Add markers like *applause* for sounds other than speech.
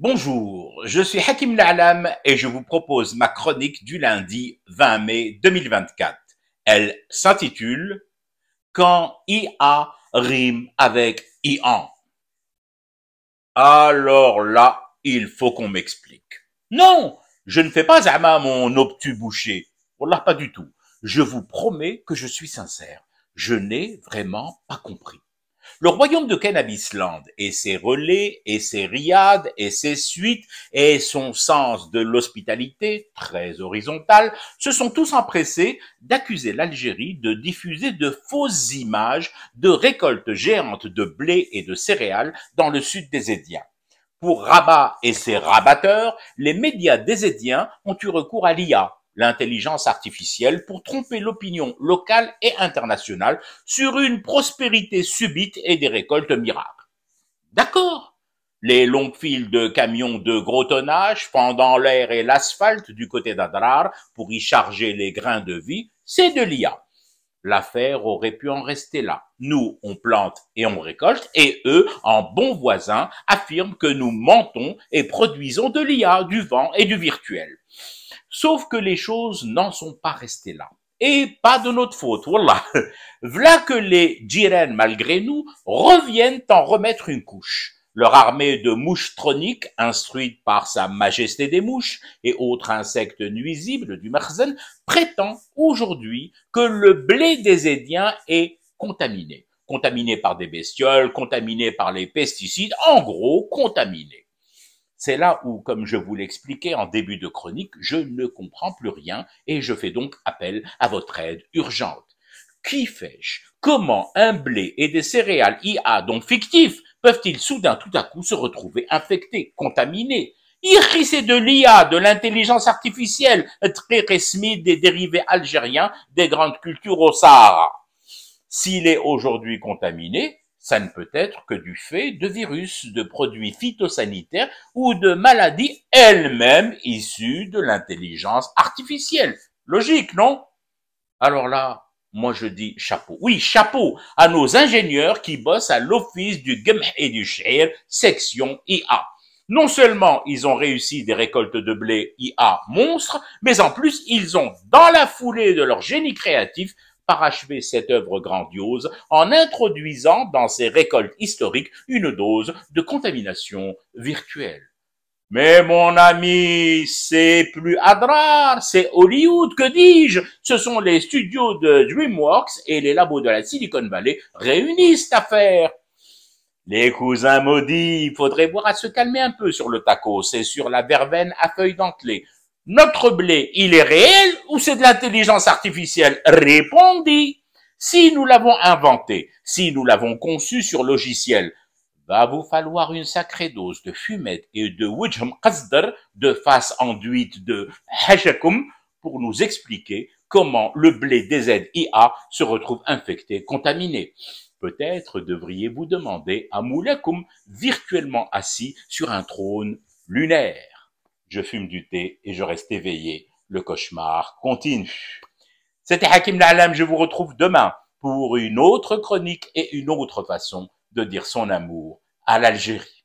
Bonjour, je suis Hakim Lalam et je vous propose ma chronique du lundi 20 mai 2024. Elle s'intitule Quand IA rime avec IAN. Alors là, il faut qu'on m'explique. Non, je ne fais pas à ma mon obtus boucher. pas du tout. Je vous promets que je suis sincère. Je n'ai vraiment pas compris. Le royaume de Cannabisland et ses relais et ses riades et ses suites et son sens de l'hospitalité très horizontal se sont tous empressés d'accuser l'Algérie de diffuser de fausses images de récoltes géantes de blé et de céréales dans le sud des Édiens. Pour Rabat et ses rabatteurs, les médias des Édiens ont eu recours à l'IA, l'intelligence artificielle pour tromper l'opinion locale et internationale sur une prospérité subite et des récoltes miracles. D'accord les longues files de camions de gros tonnage pendant l'air et l'asphalte du côté d'Adrar pour y charger les grains de vie, c'est de l'IA. L'affaire aurait pu en rester là. Nous, on plante et on récolte, et eux, en bons voisins, affirment que nous mentons et produisons de l'IA, du vent et du virtuel. Sauf que les choses n'en sont pas restées là. Et pas de notre faute, voilà. *laughs* Voilà que les Jiren, malgré nous, reviennent en remettre une couche. Leur armée de mouches troniques, instruite par Sa Majesté des mouches et autres insectes nuisibles du Marzen, prétend aujourd'hui que le blé des Édiens est contaminé. Contaminé par des bestioles, contaminé par les pesticides, en gros, contaminé. C'est là où, comme je vous l'expliquais en début de chronique, je ne comprends plus rien et je fais donc appel à votre aide urgente. Qui fêche je Comment un blé et des céréales IA, donc fictifs, peuvent-ils soudain tout à coup se retrouver infectés, contaminés Irrissés de l'IA, de l'intelligence artificielle, très récemment des dérivés algériens des grandes cultures au Sahara. S'il est aujourd'hui contaminé, ça ne peut être que du fait de virus, de produits phytosanitaires ou de maladies elles-mêmes issues de l'intelligence artificielle. Logique, non Alors là, moi je dis chapeau. Oui, chapeau à nos ingénieurs qui bossent à l'office du Gemh et du Shir, section IA. Non seulement ils ont réussi des récoltes de blé IA monstres, mais en plus ils ont, dans la foulée de leur génie créatif, parachever cette œuvre grandiose en introduisant dans ses récoltes historiques une dose de contamination virtuelle. Mais mon ami, c'est plus Adrar, c'est Hollywood, que dis-je Ce sont les studios de DreamWorks et les labos de la Silicon Valley réunissent à faire. Les cousins maudits, il faudrait voir à se calmer un peu sur le taco, et sur la verveine à feuilles dentelées. Notre blé, il est réel ou c'est de l'intelligence artificielle répondit. « Si nous l'avons inventé, si nous l'avons conçu sur logiciel, va vous falloir une sacrée dose de fumette et de wujham qasdar, de face enduite de hajakum, pour nous expliquer comment le blé des ZIA se retrouve infecté, contaminé. Peut-être devriez-vous demander à Moulakoum, virtuellement assis sur un trône lunaire je fume du thé et je reste éveillé. Le cauchemar continue. C'était Hakim Lalam, je vous retrouve demain pour une autre chronique et une autre façon de dire son amour à l'Algérie.